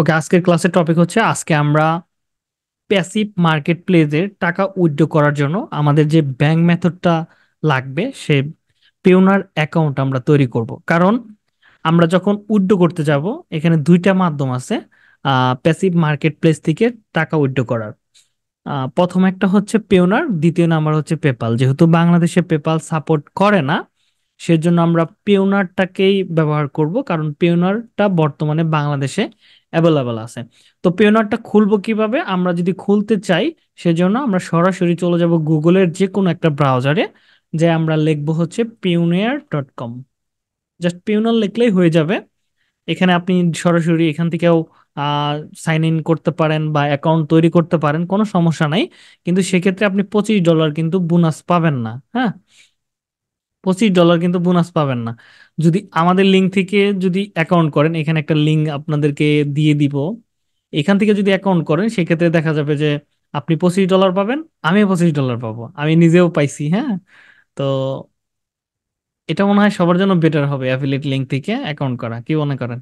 ওকে আজকের ক্লাসের টপিক হচ্ছে আজকে আমরা প্যাসিভ মার্কেট প্লেসের টাকা উইড্রো করার জন্য আমাদের যে ব্যাংক মেথডটা লাগবে সে পেওনার অ্যাকাউন্ট আমরা তৈরি করব কারণ আমরা যখন উইড্রো করতে যাব এখানে দুইটা মাধ্যম আছে প্যাসিভ মার্কেট প্লেস থেকে টাকা উইড্রো করার প্রথম একটা হচ্ছে পেওনার দ্বিতীয় নাম্বার হচ্ছে পেপাল যেহেতু বাংলাদেশে পেপাল সাপোর্ট করে না সেজন্য আমরা পেওনারটাকেই ব্যবহার করব কারণ পেওনারটা বর্তমানে বাংলাদেশে অ্যাভেলেবেল আছে তো পেওনারটা খুলবো কিভাবে আমরা যদি খুলতে চাই সেজন্য আমরা সরাসরি চলে যাব গুগলের যে কোনো একটা ব্রাউজারে যে আমরা লিখবো হচ্ছে পিউনিয়ার ডট কম জাস্ট পিউনার লিখলেই হয়ে যাবে এখানে আপনি সরাসরি এখান থেকেও সাইন ইন করতে পারেন বা অ্যাকাউন্ট তৈরি করতে পারেন কোনো সমস্যা নাই কিন্তু সেক্ষেত্রে আপনি পঁচিশ ডলার কিন্তু বোনাস পাবেন না হ্যাঁ পঁচিশ ডলার কিন্তু বোনাস পাবেন না যদি আমাদের লিঙ্ক থেকে যদি অ্যাকাউন্ট করেন এখানে একটা লিঙ্ক আপনাদেরকে দিয়ে দিব এখান থেকে যদি অ্যাকাউন্ট করেন সেক্ষেত্রে দেখা যাবে যে আপনি পঁচিশ ডলার পাবেন আমি পঁচিশ ডলার পাবো আমি নিজেও পাইছি হ্যাঁ তো এটা মনে হয় সবার জন্য বেটার হবে অ্যাফিলিয়েট লিঙ্ক থেকে অ্যাকাউন্ট করা কি মনে করেন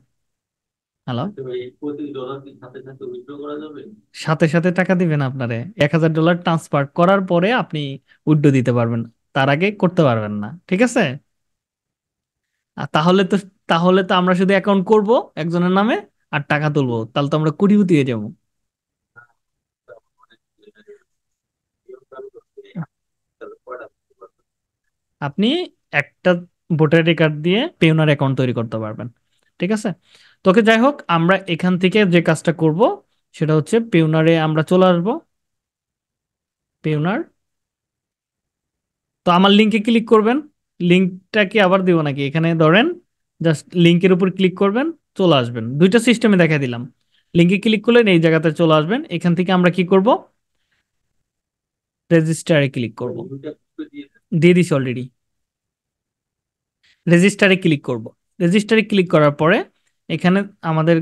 হ্যালো আচ্ছা সাথে সাথে টাকা দিবেন আপনারে এক হাজার ডলার ট্রান্সফার করার পরে আপনি উইড্রো দিতে পারবেন তার আগে করতে পারবেন না ঠিক আছে তাহলে তো তাহলে তো আমরা শুধু অ্যাকাউন্ট করব একজনের নামে আর টাকা তুলবো তাহলে তো আমরা কোটিপতি হয়ে যাবো আপনি একটা ভোটার কার্ড দিয়ে পেউনার অ্যাকাউন্ট তৈরি করতে পারবেন ঠিক আছে তোকে যাই হোক আমরা এখান থেকে যে কাজটা করব সেটা হচ্ছে পেউনারে আমরা চলে আসবো পেওনার তো আমার লিঙ্কে ক্লিক করবেন লিঙ্কটা কি আবার দিব নাকি এখানে ধরেন জাস্ট লিঙ্কের উপর ক্লিক করবেন চলে আসবেন দুইটা সিস্টেমে দেখা দিলাম লিঙ্কে ক্লিক করলেন এই জায়গাতে চলে আসবেন এখান থেকে আমরা কি করব রেজিস্টারে ক্লিক করব দিয়ে দিছি অলরেডি রেজিস্টারে ক্লিক করব রেজিস্টারে ক্লিক করার পরে এখানে আমাদের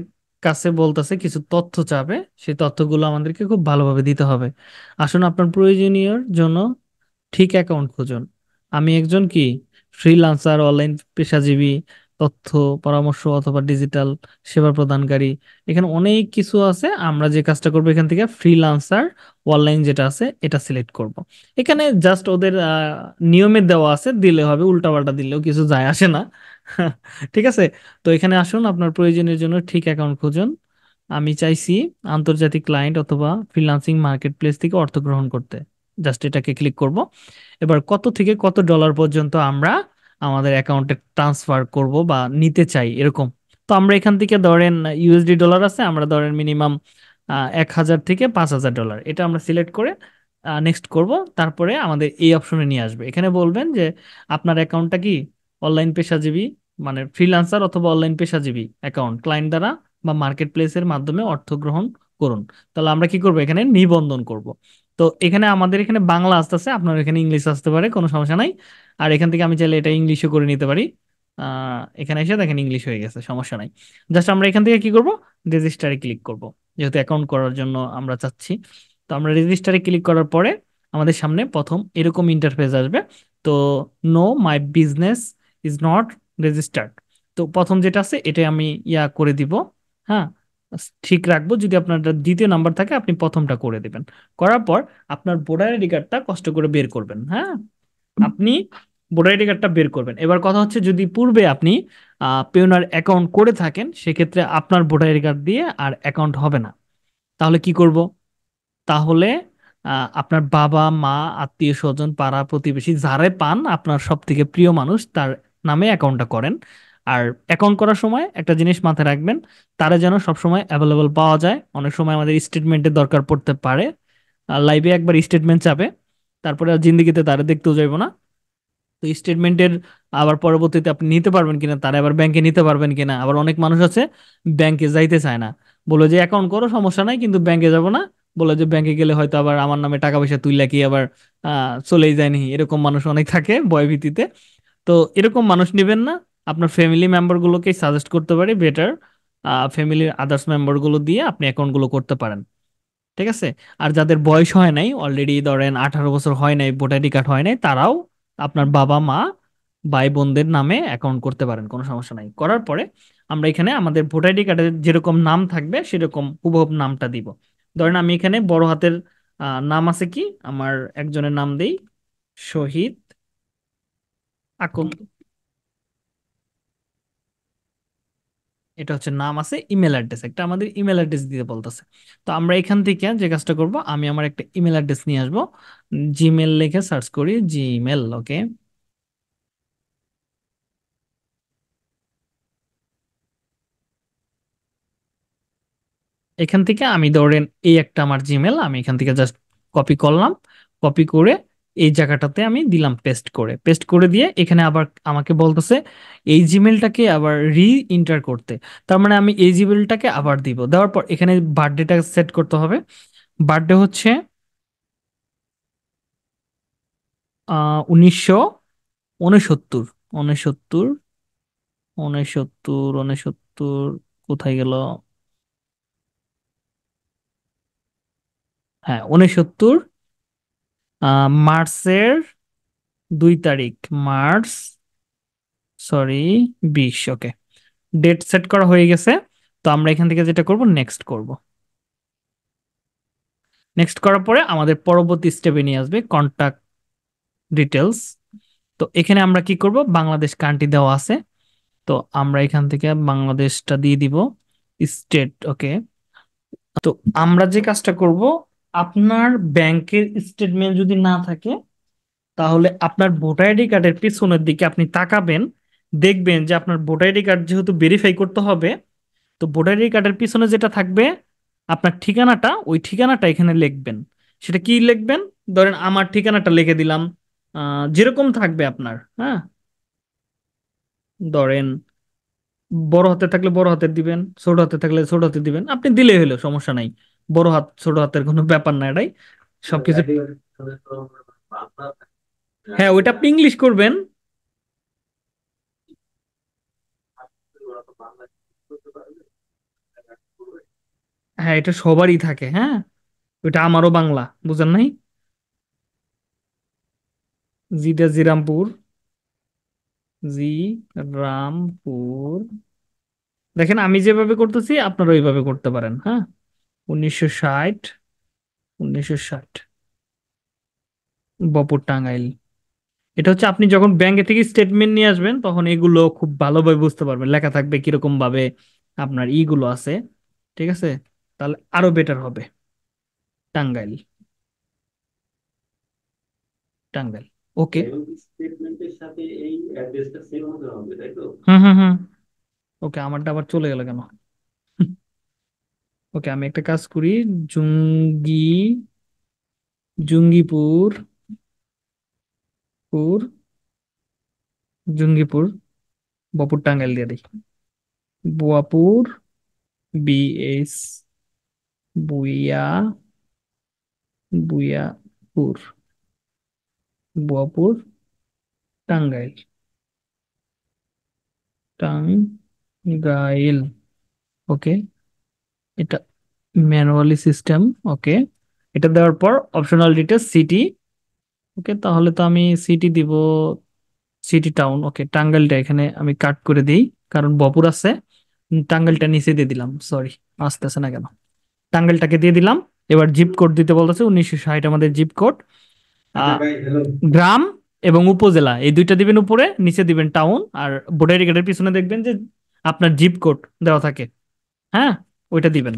কাছে বলতেছে কিছু তথ্য চাবে সেই তথ্যগুলো আমাদেরকে খুব ভালোভাবে দিতে হবে আসুন আপনার প্রয়োজনীয় জন্য ঠিক অ্যাকাউন্ট খুঁজুন আমি একজন কি ফ্রিলান্সার অনলাইন পেশাজীবী তথ্য পরামর্শ অথবা ডিজিটাল সেবা প্রদানকারী এখানে অনেক কিছু আছে আমরা যে কাজটা করবো এখান থেকে ফ্রিলান্সার অনলাইন যেটা আছে এটা সিলেক্ট করব। এখানে জাস্ট ওদের নিয়মে দেওয়া আছে দিলে হবে উল্টাপাল্টা দিলেও কিছু যায় আসে না ঠিক আছে তো এখানে আসুন আপনার প্রয়োজনের জন্য ঠিক অ্যাকাউন্ট খুঁজুন আমি চাইছি আন্তর্জাতিক ক্লায়েন্ট অথবা ফ্রিলান্সিং মার্কেট প্লেস থেকে অর্থ গ্রহণ করতে জাস্ট এটাকে ক্লিক করব এবার কত থেকে কত ডলার পর্যন্ত আমরা আমাদের অ্যাকাউন্টে ট্রান্সফার করব বা নিতে চাই এরকম তো আমরা এখান থেকে ধরেন ইউএসডি ডলার আছে আমরা ধরেন মিনিমাম এক হাজার থেকে পাঁচ হাজার ডলার এটা আমরা সিলেক্ট করে নেক্সট করব তারপরে আমাদের এই অপশনে নিয়ে আসবে এখানে বলবেন যে আপনার অ্যাকাউন্টটা কি অনলাইন পেশাজীবী মানে ফ্রিলান্সার অথবা অনলাইন পেশাজীবী অ্যাকাউন্ট ক্লায়েন্ট দ্বারা বা মার্কেট প্লেসের মাধ্যমে অর্থ গ্রহণ করুন তাহলে আমরা কি করব এখানে নিবন্ধন করব তো এখানে আমাদের এখানে বাংলা আসতেছে আপনার এখানে ইংলিশ আসতে পারে কোনো সমস্যা নাই আর এখান থেকে আমি চাইলে এটা ইংলিশও করে নিতে পারি এখানে এসে দেখেন ইংলিশ হয়ে গেছে সমস্যা নাই জাস্ট আমরা এখান থেকে কি করব রেজিস্টারে ক্লিক করব যেহেতু অ্যাকাউন্ট করার জন্য আমরা চাচ্ছি তো আমরা রেজিস্টারে ক্লিক করার পরে আমাদের সামনে প্রথম এরকম ইন্টারফেস আসবে তো no my business is not registered তো প্রথম যেটা আছে এটা আমি ইয়া করে দিব হ্যাঁ ঠিক রাখবো যদি আপনার দ্বিতীয় নাম্বার থাকে আপনি প্রথমটা করে দেবেন করার পর আপনার ভোটার আইডি কার্ডটা কষ্ট করে বের করবেন হ্যাঁ আপনি ভোটার আইডি কার্ডটা বের করবেন এবার কথা হচ্ছে যদি পূর্বে আপনি পেওনার অ্যাকাউন্ট করে থাকেন সেক্ষেত্রে আপনার ভোটার আইডি কার্ড দিয়ে আর অ্যাকাউন্ট হবে না তাহলে কি করব তাহলে আপনার বাবা মা আত্মীয় স্বজন পাড়া প্রতিবেশী যারাই পান আপনার সব থেকে প্রিয় মানুষ তার নামে অ্যাকাউন্টটা করেন আর অ্যাকাউন্ট করার সময় একটা জিনিস মাথায় রাখবেন তারা যেন সবসময় অ্যাভেলেবল পাওয়া যায় অনেক সময় আমাদের স্টেটমেন্টের দরকার পড়তে পারে লাইভে একবার স্টেটমেন্ট চাপে তারপরে আর জিন্দিগিতে তারা দেখতেও যাইব না তো স্টেটমেন্টের আবার পরবর্তীতে আপনি নিতে পারবেন কিনা তারা আবার ব্যাংকে নিতে পারবেন কিনা আবার অনেক মানুষ আছে ব্যাংকে যাইতে চায় না বলে যে অ্যাকাউন্ট করো সমস্যা নাই কিন্তু ব্যাংকে যাব না বলে যে ব্যাংকে গেলে হয়তো আবার আমার নামে টাকা পয়সা তুইলা কি আবার চলেই যায়নি এরকম মানুষ অনেক থাকে ভয়ভীতিতে তো এরকম মানুষ নেবেন না আপনার ফ্যামিলি মেম্বারগুলোকেই সাজেস্ট করতে পারি বেটার ফ্যামিলির আদার্স মেম্বারগুলো দিয়ে আপনি অ্যাকাউন্টগুলো করতে পারেন ঠিক আছে আর যাদের বয়স হয় নাই অলরেডি ধরেন আঠারো বছর হয় নাই ভোটারি কার্ড হয় নাই তারাও আপনার বাবা মা ভাই বোনদের নামে অ্যাকাউন্ট করতে পারেন কোনো সমস্যা নাই করার পরে আমরা এখানে আমাদের ভোটার আইডি কার্ডে যেরকম নাম থাকবে সেরকম হুবহুব নামটা দিব ধরেন আমি এখানে বড় হাতের নাম আছে কি আমার একজনের নাম দেই শহীদ আকন্দ এটা হচ্ছে নাম আছে ইমেল অ্যাড্রেস একটা আমাদের ইমেল অ্যাড্রেস দিতে বলতেছে তো আমরা এখান থেকে যে কাজটা করব আমি আমার একটা ইমেল অ্যাড্রেস নিয়ে আসবো জিমেল লিখে সার্চ করি জিমেল ওকে এখান থেকে আমি ধরেন এই একটা আমার জিমেল আমি এখান থেকে জাস্ট কপি করলাম কপি করে এই জায়গাটাতে আমি দিলাম পেস্ট করে পেস্ট করে দিয়ে এখানে আবার আমাকে বলতেছে এই জিমেলটাকে আবার রি ইন্টার করতে তার মানে আমি এই জিমেলটাকে আবার দিব দেওয়ার পর এখানে বার্থডেটা সেট করতে হবে বার্থডে হচ্ছে উনিশশো উনসত্তর উনসত্তর উনসত্তর উনসত্তর কোথায় গেল হ্যাঁ উনসত্তর মার্চের দুই তারিখ মার্চ সরি বিশ ওকে ডেট সেট করা হয়ে গেছে তো আমরা এখান থেকে যেটা করব নেক্সট করব নেক্সট করার পরে আমাদের পরবর্তী স্টেপে নিয়ে আসবে কন্ট্যাক্ট ডিটেলস তো এখানে আমরা কি করব বাংলাদেশ কান্ট্রি দেওয়া আছে তো আমরা এখান থেকে বাংলাদেশটা দিয়ে দিব স্টেট ওকে তো আমরা যে কাজটা করব আপনার ব্যাংকের স্টেটমেন্ট যদি না থাকে তাহলে আপনার ভোটার আইডি কার্ডের পিছনের দিকে আপনি তাকাবেন দেখবেন যে আপনার ভোটার আইডি কার্ড যেহেতু ভেরিফাই করতে হবে তো ভোটার আইডি কার্ডের পিছনে যেটা থাকবে আপনার ঠিকানাটা ওই ঠিকানাটা এখানে লিখবেন সেটা কি লিখবেন ধরেন আমার ঠিকানাটা লিখে দিলাম যেরকম থাকবে আপনার হ্যাঁ ধরেন বড় হাতে থাকলে বড় হাতে দিবেন ছোট হাতে থাকলে ছোট হাতে দিবেন আপনি দিলে হলো সমস্যা নাই বড় হাত ছোট হাতের কোনো ব্যাপার না এটাই সবকিছু মানে হ্যাঁ ওইটা আপনি ইংলিশ করবেন হ্যাঁ এটা সবারই থাকে হ্যাঁ ওইটা আমারও বাংলা বুঝেন নাই জিটা জিরামপুর জি রামপুর দেখেন আমি যেভাবে করতেছি আপনারা ওইভাবে করতে পারেন হ্যাঁ উনিশশো ষাট উনিশশো ষাট বপুর টাঙ্গাইল এটা হচ্ছে আপনি যখন ব্যাংকে থেকে স্টেটমেন্ট নিয়ে আসবেন তখন এগুলো খুব ভালোভাবে বুঝতে পারবেন লেখা থাকবে কিরকম ভাবে আপনার ইগুলো আছে ঠিক আছে তাহলে আরো বেটার হবে টাঙ্গাইল টাঙ্গাইল ওকে হুম হুম হুম ওকে আমারটা আবার চলে গেল কেন ওকে আমি একটা কাজ করি জুঙ্গি জুঙ্গিপুর পুর জুঙ্গিপুর বপুর টাঙ্গাইল দিয়ে দিই বোয়াপুর বিএস বুয়া বুয়াপুর বোয়াপুর টাঙ্গাইল টাঙ্গাইল ওকে এটা ম্যানুয়ালি সিস্টেম ওকে এটা দেওয়ার পর অপশনাল ডিটেলস সিটি ওকে তাহলে তো আমি সিটি দিব সিটি টাউন ওকে টাঙ্গালটা এখানে আমি কাট করে দিই কারণ বপুর আছে টাঙ্গালটা নিচে দিয়ে দিলাম সরি আসতেছে না কেন টাঙ্গালটাকে দিয়ে দিলাম এবার জিপ কোড দিতে বলতেছে উনিশশো ষাট আমাদের জিপ কোড আচ্ছা, গ্রাম এবং উপজেলা এই দুইটা দিবেন উপরে নিচে দিবেন টাউন আর ভোটার গেটের পিছনে দেখবেন যে আপনার জিপ কোড দেওয়া থাকে হ্যাঁ ওইটা দিবেন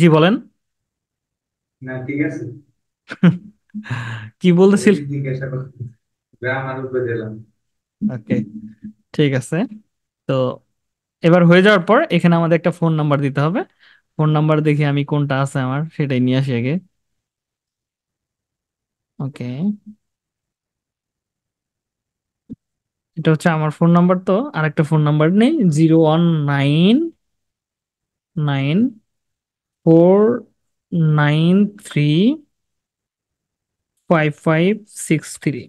জি বলেন না ঠিক আছে কি বলতেছিল ওকে ঠিক আছে তো এবার হয়ে যাওয়ার পর এখানে আমাদের একটা ফোন নাম্বার দিতে হবে ফোন নাম্বার দেখি আমি কোনটা আছে আমার সেটাই নিয়ে আসি আগে ওকে এটা হচ্ছে আমার ফোন নাম্বার তো আরেকটা ফোন নাম্বার নেই zero one nine nine four nine three five five six three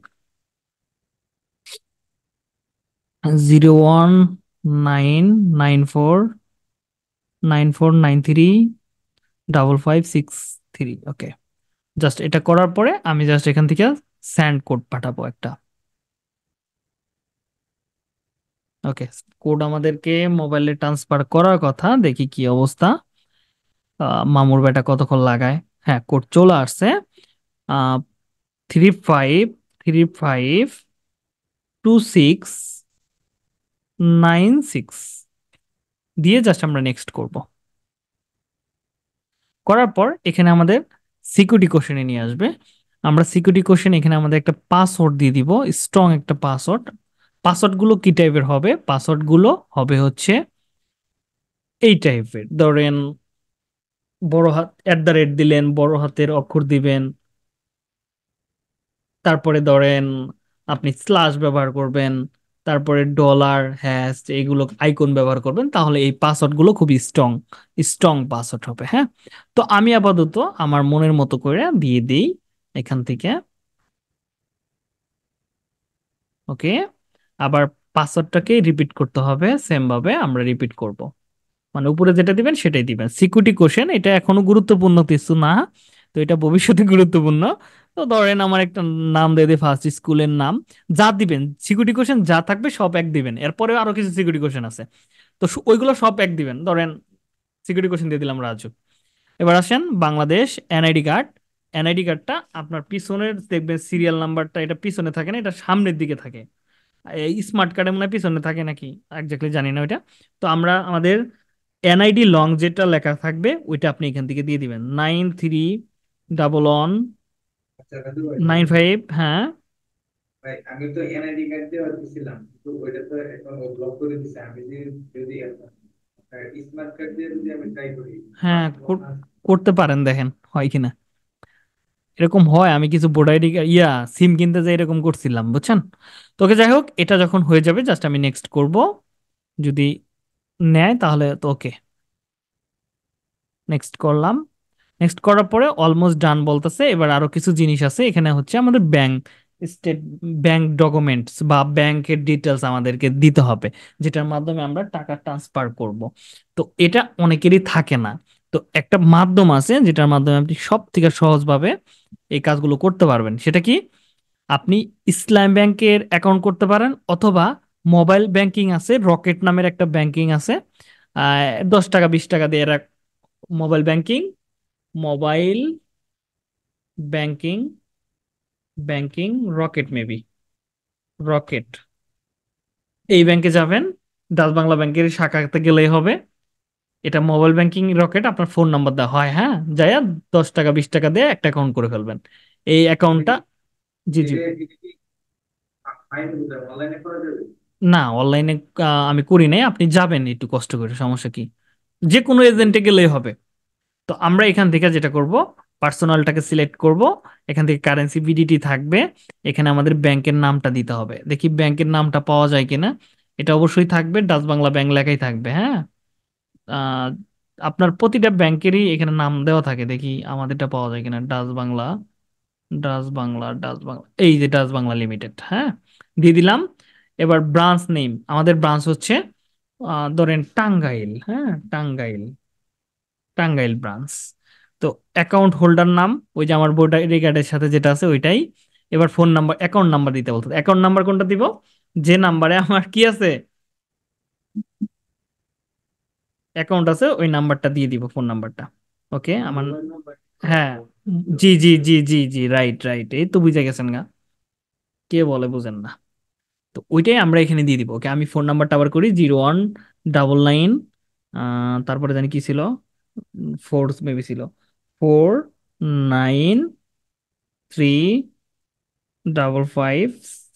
zero one nine nine four nine four nine three double five six three okay just এটা করার পরে আমি জাস্ট এখান থেকে sand code পাঠাবো একটা ওকে code আমাদেরকে মোবাইলে ট্রান্সফার করার কথা দেখি কি অবস্থা মামুর বেটা কতক্ষণ লাগায় হ্যাঁ কোড চলে আসছে three five three five two six nine six দিয়ে জাস্ট আমরা নেক্সট করব করার পর এখানে আমাদের সিকিউরিটি কোশ্চেনে নিয়ে আসবে আমরা সিকিউরিটি কোশ্চেন এখানে আমাদের একটা পাসওয়ার্ড দিয়ে দিব স্ট্রং একটা পাসওয়ার্ড পাসওয়ার্ডগুলো কি টাইপের হবে পাসওয়ার্ডগুলো হবে হচ্ছে এই টাইপের ধরেন বড় হাত অ্যাট দ্য রেট দিলেন বড় হাতের অক্ষর দিবেন তারপরে ধরেন আপনি স্লাশ ব্যবহার করবেন তারপরে ডলার হ্যাশ এইগুলো আইকন ব্যবহার করবেন তাহলে এই পাসওয়ার্ডগুলো খুব স্ট্রং স্ট্রং পাসওয়ার্ড হবে হ্যাঁ তো আমি আপাতত আমার মনের মতো করে দিয়ে দিই এখান থেকে ওকে আবার পাসওয়ার্ডটাকে রিপিট করতে হবে সেম ভাবে আমরা রিপিট করব মানে উপরে যেটা দিবেন সেটাই দিবেন সিকিউরিটি কোশ্চেন এটা এখনো গুরুত্বপূর্ণ কিছু না তো এটা ভবিষ্যতে গুরুত্বপূর্ণ তো ধরেন আমার একটা নাম দিয়ে দিই ফার্স্ট স্কুলের নাম যা দিবেন সিকিউরিটি কোশ্চেন যা থাকবে সব এক দিবেন এরপরে আরো কিছু সিকিউরিটি কোশ্চেন আছে তো ওইগুলো সব এক দিবেন ধরেন সিকিউরিটি কোশ্চেন দিয়ে দিলাম রাজু এবার আসেন বাংলাদেশ এনআইডি কার্ড এনআইডি কার্ডটা আপনার পিছনের দেখবেন সিরিয়াল নাম্বারটা এটা পিছনে থাকে না এটা সামনের দিকে থাকে এই স্মার্ট কার্ডে মনে হয় পিছনে থাকে নাকি একজাক্টলি জানি না ওইটা তো আমরা আমাদের এনআইডি লং যেটা লেখা থাকবে ওইটা আপনি এখান থেকে দিয়ে দিবেন nine three double one nine five হ্যাঁ হ্যাঁ করতে পারেন দেখেন হয় কিনা এরকম হয় আমি কিছু বোর্ড আইডি ইয়া সিম কিনতে যাই এরকম করছিলাম বুঝছেন তো ওকে যাই হোক এটা যখন হয়ে যাবে জাস্ট আমি নেক্সট করব যদি নেয় তাহলে তো ওকে নেক্সট করলাম নেক্সট করার পরে অলমোস্ট ডান বলতেছে এবার আরো কিছু জিনিস আছে এখানে হচ্ছে আমাদের ব্যাংক স্টেট ব্যাংক ডকুমেন্টস বা ব্যাংকের ডিটেলস আমাদেরকে দিতে হবে যেটার মাধ্যমে আমরা টাকা ট্রান্সফার করব তো এটা অনেকেরই থাকে না তো একটা মাধ্যম আছে যেটার মাধ্যমে আপনি সব থেকে সহজভাবে এই কাজগুলো করতে পারবেন সেটা কি আপনি ইসলাম ব্যাংকের অ্যাকাউন্ট করতে পারেন অথবা মোবাইল ব্যাংকিং আছে রকেট নামের একটা ব্যাংকিং আছে দশ টাকা বিশ টাকা দিয়ে এরা mobile banking mobile banking banking Rocket maybe Rocket এই ব্যাংকে যাবেন ডাচ বাংলা ব্যাংকের শাখাতে গেলেই হবে এটা মোবাইল ব্যাংকিং রকেট আপনার ফোন নাম্বার দেওয়া হয় হ্যাঁ যাইয়া দশ টাকা বিশ টাকা দিয়ে একটা অ্যাকাউন্ট করে ফেলবেন এই অ্যাকাউন্টটা জি জি না অনলাইনে আমি করি নাই আপনি যাবেন একটু কষ্ট করে সমস্যা কি যে কোনো এজেন্টে গেলেই হবে তো আমরা এখান থেকে যেটা করব পার্সোনালটাকে সিলেক্ট করব এখান থেকে কারেন্সি বিডিটি থাকবে এখানে আমাদের ব্যাংকের নামটা দিতে হবে দেখি ব্যাংকের নামটা পাওয়া যায় কিনা এটা অবশ্যই থাকবে ডাচ বাংলা ব্যাংক লেখাই থাকবে হ্যাঁ আপনার প্রতিটা ব্যাংকেরই এখানে নাম দেওয়া থাকে দেখি আমাদেরটা পাওয়া যায় কিনা Dutch Bangla Dutch Bangla Dutch Bangla এই যে ডাস বাংলা লিমিটেড হ্যাঁ দিয়ে দিলাম এবার ব্রাঞ্চ নেম আমাদের ব্রাঞ্চ হচ্ছে ধরেন টাঙ্গাইল হ্যাঁ টাঙ্গাইল টাঙ্গাইল ব্রাঞ্চ তো অ্যাকাউন্ট হোল্ডার নাম ওই যে আমার ভোটার আইডি কার্ডের সাথে যেটা আছে ওইটাই এবার ফোন নাম্বার অ্যাকাউন্ট নাম্বার দিতে বলতো অ্যাকাউন্ট নাম্বার কোনটা দিব যে নাম্বারে আমার কি আছে অ্যাকাউন্ট আছে ওই নাম্বারটা দিয়ে দিব ফোন নাম্বারটা ওকে আমার হ্যাঁ জি জি জি জি জি রাইট রাইট এই তো বুঝে গেছেন না কে বলে বুঝেন না তো ওইটাই আমরা এখানে দিয়ে দিব ওকে আমি ফোন নাম্বারটা আবার করি জিরো ওয়ান ডাবল নাইন তারপরে জানি কি ছিল ফোর মেবি ছিল four nine three double five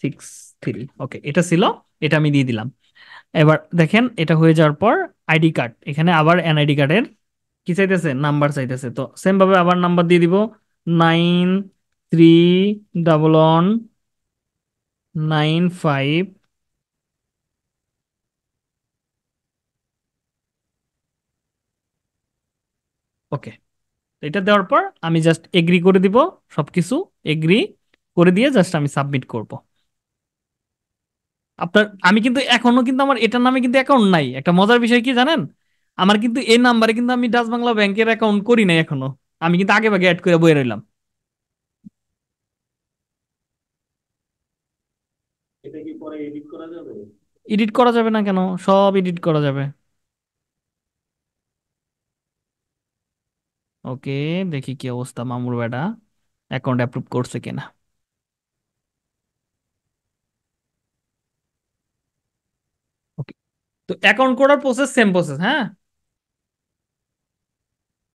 six three okay এটা ছিল এটা আমি দিয়ে দিলাম এবার দেখেন এটা হয়ে যাওয়ার পর আইডি কার্ড এখানে আবার এনআইডি কার্ডের কি চাইতেছে নাম্বার চাইতেছে তো সেম ভাবে আবার নাম্বার দিয়ে দিব nine three double one nine five okay এটা দেওয়ার পর আমি জাস্ট এগ্রি করে দিব সবকিছু এগ্রি করে দিয়ে জাস্ট আমি সাবমিট করব আপনার আমি কিন্তু এখনো কিন্তু আমার এটার নামে কিন্তু অ্যাকাউন্ট নাই একটা মজার বিষয় কি জানেন আমার কিন্তু এই নাম্বারে কিন্তু আমি ডাচ বাংলা ব্যাংকের অ্যাকাউন্ট করি নাই এখনো আমি কিন্তু আগে ভাগে অ্যাড করে বয়ে রইলাম এডিট করা যাবে না কেন সব এডিট করা যাবে ওকে দেখি কি অবস্থা মামুর বেটা অ্যাকাউন্ট অ্যাপ্রুভ করছে কিনা তো অ্যাকাউন্ট করার প্রসেস সেম প্রসেস হ্যাঁ